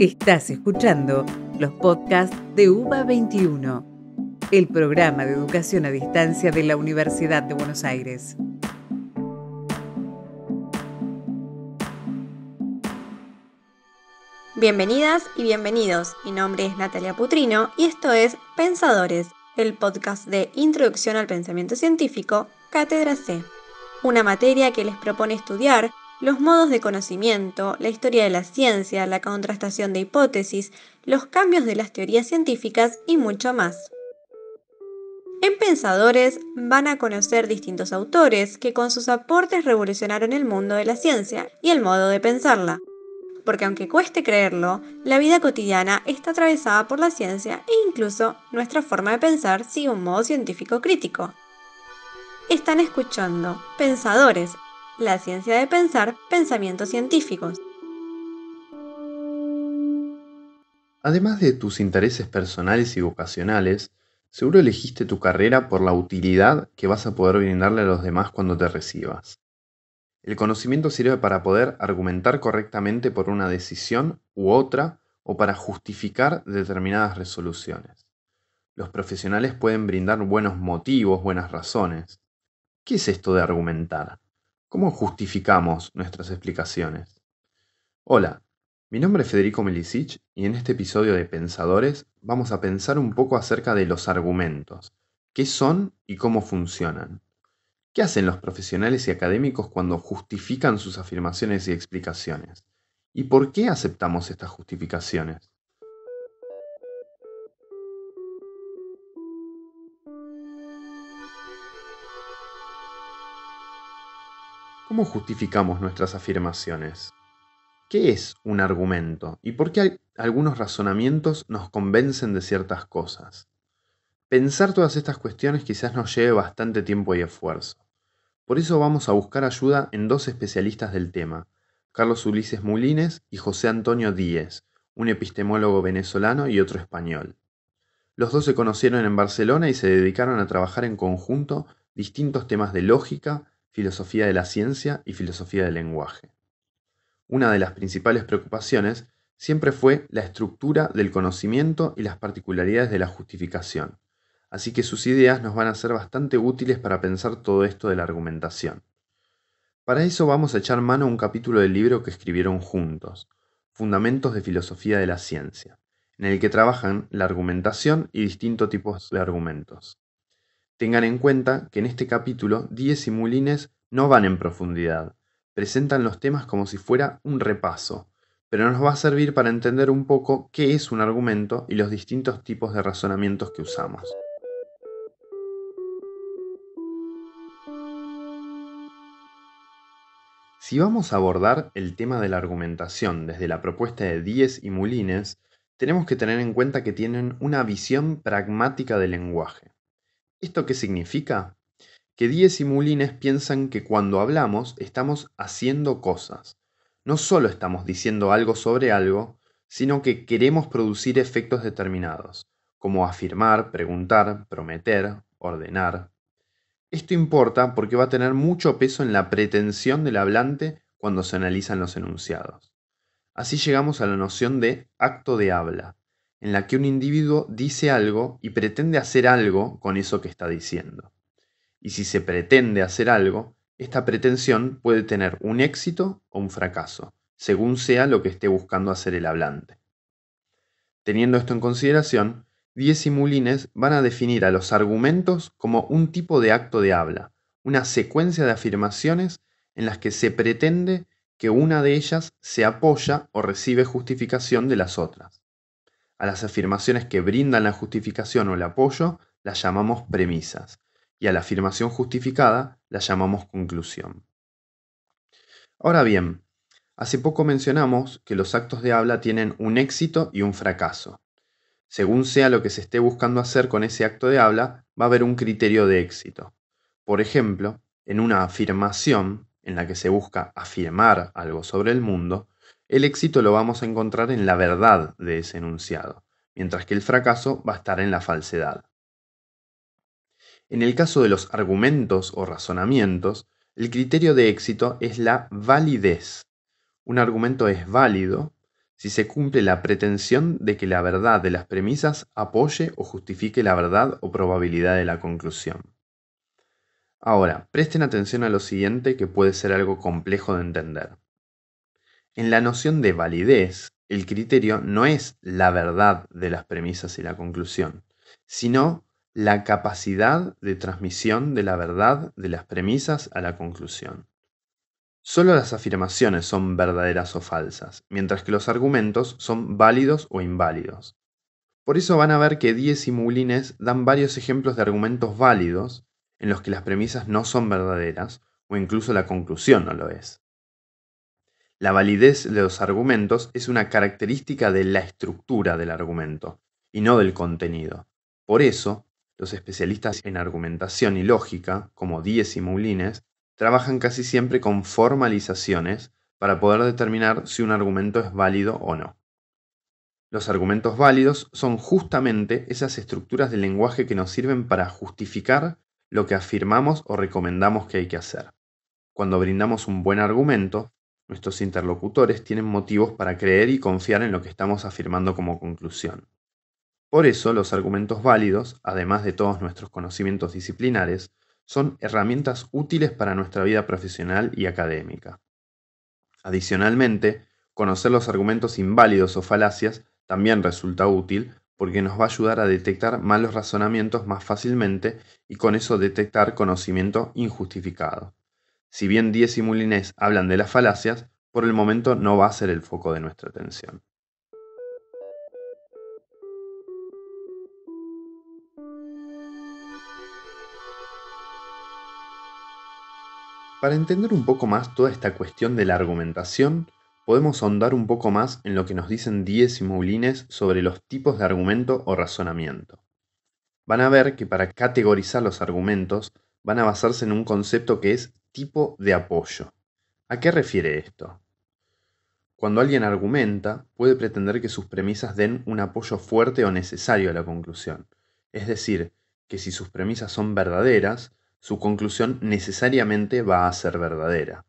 Estás escuchando los podcasts de UBA 21, el programa de educación a distancia de la Universidad de Buenos Aires. Bienvenidas y bienvenidos. Mi nombre es Natalia Putrino y esto es Pensadores, el podcast de Introducción al Pensamiento Científico, Cátedra C. Una materia que les propone estudiar los modos de conocimiento, la historia de la ciencia, la contrastación de hipótesis, los cambios de las teorías científicas y mucho más. En Pensadores van a conocer distintos autores que con sus aportes revolucionaron el mundo de la ciencia y el modo de pensarla. Porque aunque cueste creerlo, la vida cotidiana está atravesada por la ciencia e incluso nuestra forma de pensar sigue un modo científico crítico. Están escuchando Pensadores, la ciencia de pensar pensamientos científicos. Además de tus intereses personales y vocacionales, seguro elegiste tu carrera por la utilidad que vas a poder brindarle a los demás cuando te recibas. El conocimiento sirve para poder argumentar correctamente por una decisión u otra o para justificar determinadas resoluciones. Los profesionales pueden brindar buenos motivos, buenas razones. ¿Qué es esto de argumentar? ¿Cómo justificamos nuestras explicaciones? Hola, mi nombre es Federico Melisich y en este episodio de Pensadores vamos a pensar un poco acerca de los argumentos, qué son y cómo funcionan. ¿Qué hacen los profesionales y académicos cuando justifican sus afirmaciones y explicaciones? ¿Y por qué aceptamos estas justificaciones? ¿Cómo justificamos nuestras afirmaciones? ¿Qué es un argumento y por qué algunos razonamientos nos convencen de ciertas cosas? Pensar todas estas cuestiones quizás nos lleve bastante tiempo y esfuerzo. Por eso vamos a buscar ayuda en dos especialistas del tema, Carlos Ulises Mulines y José Antonio Díez, un epistemólogo venezolano y otro español. Los dos se conocieron en Barcelona y se dedicaron a trabajar en conjunto distintos temas de lógica, filosofía de la ciencia y filosofía del lenguaje. Una de las principales preocupaciones siempre fue la estructura del conocimiento y las particularidades de la justificación, así que sus ideas nos van a ser bastante útiles para pensar todo esto de la argumentación. Para eso vamos a echar mano a un capítulo del libro que escribieron juntos, Fundamentos de Filosofía de la Ciencia, en el que trabajan la argumentación y distintos tipos de argumentos. Tengan en cuenta que en este capítulo Diez y Mulines no van en profundidad, presentan los temas como si fuera un repaso, pero nos va a servir para entender un poco qué es un argumento y los distintos tipos de razonamientos que usamos. Si vamos a abordar el tema de la argumentación desde la propuesta de Díez y Mulines, tenemos que tener en cuenta que tienen una visión pragmática del lenguaje. ¿Esto qué significa? Que Díez y Mulines piensan que cuando hablamos estamos haciendo cosas. No solo estamos diciendo algo sobre algo, sino que queremos producir efectos determinados, como afirmar, preguntar, prometer, ordenar. Esto importa porque va a tener mucho peso en la pretensión del hablante cuando se analizan los enunciados. Así llegamos a la noción de acto de habla, en la que un individuo dice algo y pretende hacer algo con eso que está diciendo. Y si se pretende hacer algo, esta pretensión puede tener un éxito o un fracaso, según sea lo que esté buscando hacer el hablante. Teniendo esto en consideración, Diez y van a definir a los argumentos como un tipo de acto de habla, una secuencia de afirmaciones en las que se pretende que una de ellas se apoya o recibe justificación de las otras. A las afirmaciones que brindan la justificación o el apoyo las llamamos premisas y a la afirmación justificada la llamamos conclusión. Ahora bien, hace poco mencionamos que los actos de habla tienen un éxito y un fracaso. Según sea lo que se esté buscando hacer con ese acto de habla, va a haber un criterio de éxito. Por ejemplo, en una afirmación en la que se busca afirmar algo sobre el mundo, el éxito lo vamos a encontrar en la verdad de ese enunciado, mientras que el fracaso va a estar en la falsedad. En el caso de los argumentos o razonamientos, el criterio de éxito es la validez. Un argumento es válido si se cumple la pretensión de que la verdad de las premisas apoye o justifique la verdad o probabilidad de la conclusión. Ahora, presten atención a lo siguiente que puede ser algo complejo de entender. En la noción de validez, el criterio no es la verdad de las premisas y la conclusión, sino la capacidad de transmisión de la verdad de las premisas a la conclusión. Solo las afirmaciones son verdaderas o falsas, mientras que los argumentos son válidos o inválidos. Por eso van a ver que Diez y Moulines dan varios ejemplos de argumentos válidos en los que las premisas no son verdaderas o incluso la conclusión no lo es. La validez de los argumentos es una característica de la estructura del argumento y no del contenido. Por eso, los especialistas en argumentación y lógica, como Díez y Moulines, trabajan casi siempre con formalizaciones para poder determinar si un argumento es válido o no. Los argumentos válidos son justamente esas estructuras del lenguaje que nos sirven para justificar lo que afirmamos o recomendamos que hay que hacer. Cuando brindamos un buen argumento, Nuestros interlocutores tienen motivos para creer y confiar en lo que estamos afirmando como conclusión. Por eso, los argumentos válidos, además de todos nuestros conocimientos disciplinares, son herramientas útiles para nuestra vida profesional y académica. Adicionalmente, conocer los argumentos inválidos o falacias también resulta útil porque nos va a ayudar a detectar malos razonamientos más fácilmente y con eso detectar conocimiento injustificado. Si bien Diez y Mulines hablan de las falacias, por el momento no va a ser el foco de nuestra atención. Para entender un poco más toda esta cuestión de la argumentación, podemos ahondar un poco más en lo que nos dicen Diez y Mulines sobre los tipos de argumento o razonamiento. Van a ver que para categorizar los argumentos van a basarse en un concepto que es tipo de apoyo. ¿A qué refiere esto? Cuando alguien argumenta, puede pretender que sus premisas den un apoyo fuerte o necesario a la conclusión. Es decir, que si sus premisas son verdaderas, su conclusión necesariamente va a ser verdadera.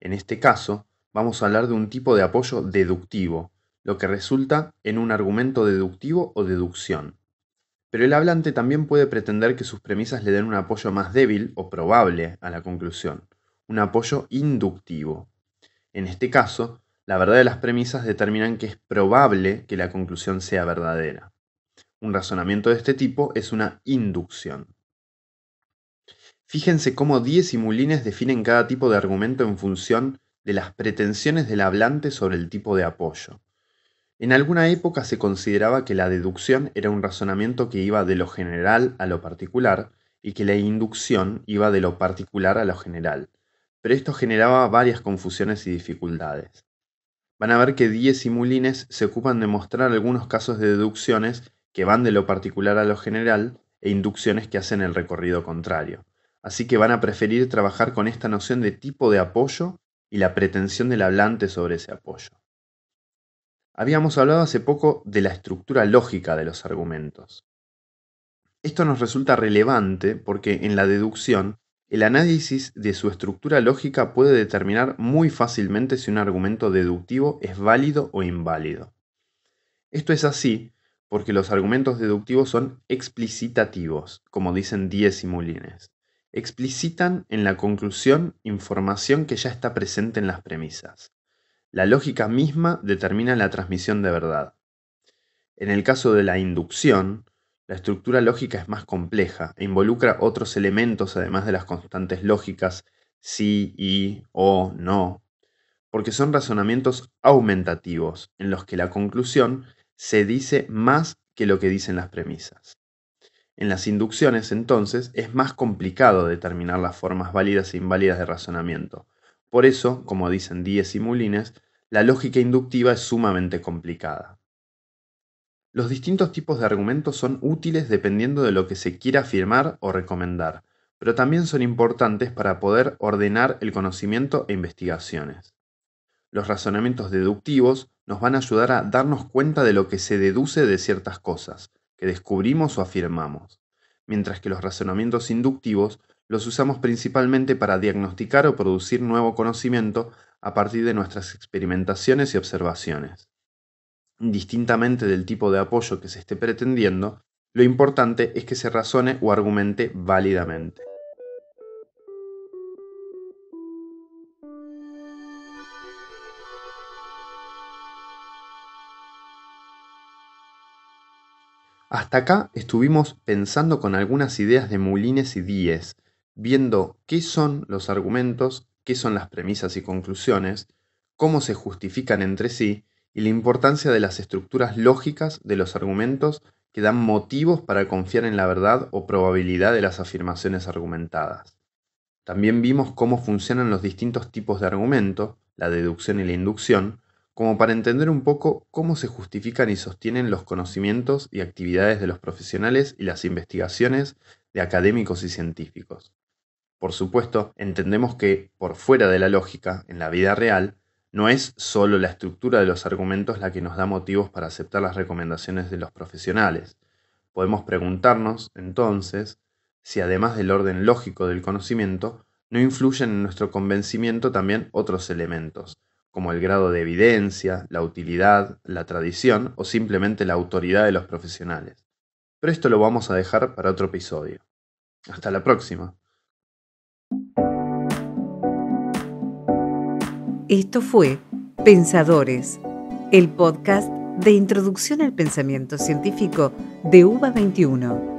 En este caso, vamos a hablar de un tipo de apoyo deductivo, lo que resulta en un argumento deductivo o deducción pero el hablante también puede pretender que sus premisas le den un apoyo más débil o probable a la conclusión, un apoyo inductivo. En este caso, la verdad de las premisas determinan que es probable que la conclusión sea verdadera. Un razonamiento de este tipo es una inducción. Fíjense cómo Diez y Mulines definen cada tipo de argumento en función de las pretensiones del hablante sobre el tipo de apoyo. En alguna época se consideraba que la deducción era un razonamiento que iba de lo general a lo particular y que la inducción iba de lo particular a lo general, pero esto generaba varias confusiones y dificultades. Van a ver que Diez y Mulines se ocupan de mostrar algunos casos de deducciones que van de lo particular a lo general e inducciones que hacen el recorrido contrario. Así que van a preferir trabajar con esta noción de tipo de apoyo y la pretensión del hablante sobre ese apoyo. Habíamos hablado hace poco de la estructura lógica de los argumentos. Esto nos resulta relevante porque en la deducción, el análisis de su estructura lógica puede determinar muy fácilmente si un argumento deductivo es válido o inválido. Esto es así porque los argumentos deductivos son explicitativos, como dicen Diez y Mulines. Explicitan en la conclusión información que ya está presente en las premisas. La lógica misma determina la transmisión de verdad. En el caso de la inducción, la estructura lógica es más compleja e involucra otros elementos además de las constantes lógicas sí, y, o, no, porque son razonamientos aumentativos en los que la conclusión se dice más que lo que dicen las premisas. En las inducciones, entonces, es más complicado determinar las formas válidas e inválidas de razonamiento. Por eso, como dicen Díez y Mulines, la lógica inductiva es sumamente complicada. Los distintos tipos de argumentos son útiles dependiendo de lo que se quiera afirmar o recomendar, pero también son importantes para poder ordenar el conocimiento e investigaciones. Los razonamientos deductivos nos van a ayudar a darnos cuenta de lo que se deduce de ciertas cosas, que descubrimos o afirmamos, mientras que los razonamientos inductivos los usamos principalmente para diagnosticar o producir nuevo conocimiento a partir de nuestras experimentaciones y observaciones. Distintamente del tipo de apoyo que se esté pretendiendo, lo importante es que se razone o argumente válidamente. Hasta acá estuvimos pensando con algunas ideas de mulines y Díez, viendo qué son los argumentos, qué son las premisas y conclusiones, cómo se justifican entre sí y la importancia de las estructuras lógicas de los argumentos que dan motivos para confiar en la verdad o probabilidad de las afirmaciones argumentadas. También vimos cómo funcionan los distintos tipos de argumento, la deducción y la inducción, como para entender un poco cómo se justifican y sostienen los conocimientos y actividades de los profesionales y las investigaciones de académicos y científicos. Por supuesto, entendemos que, por fuera de la lógica, en la vida real, no es solo la estructura de los argumentos la que nos da motivos para aceptar las recomendaciones de los profesionales. Podemos preguntarnos, entonces, si además del orden lógico del conocimiento, no influyen en nuestro convencimiento también otros elementos, como el grado de evidencia, la utilidad, la tradición o simplemente la autoridad de los profesionales. Pero esto lo vamos a dejar para otro episodio. Hasta la próxima. Esto fue Pensadores, el podcast de introducción al pensamiento científico de UBA 21.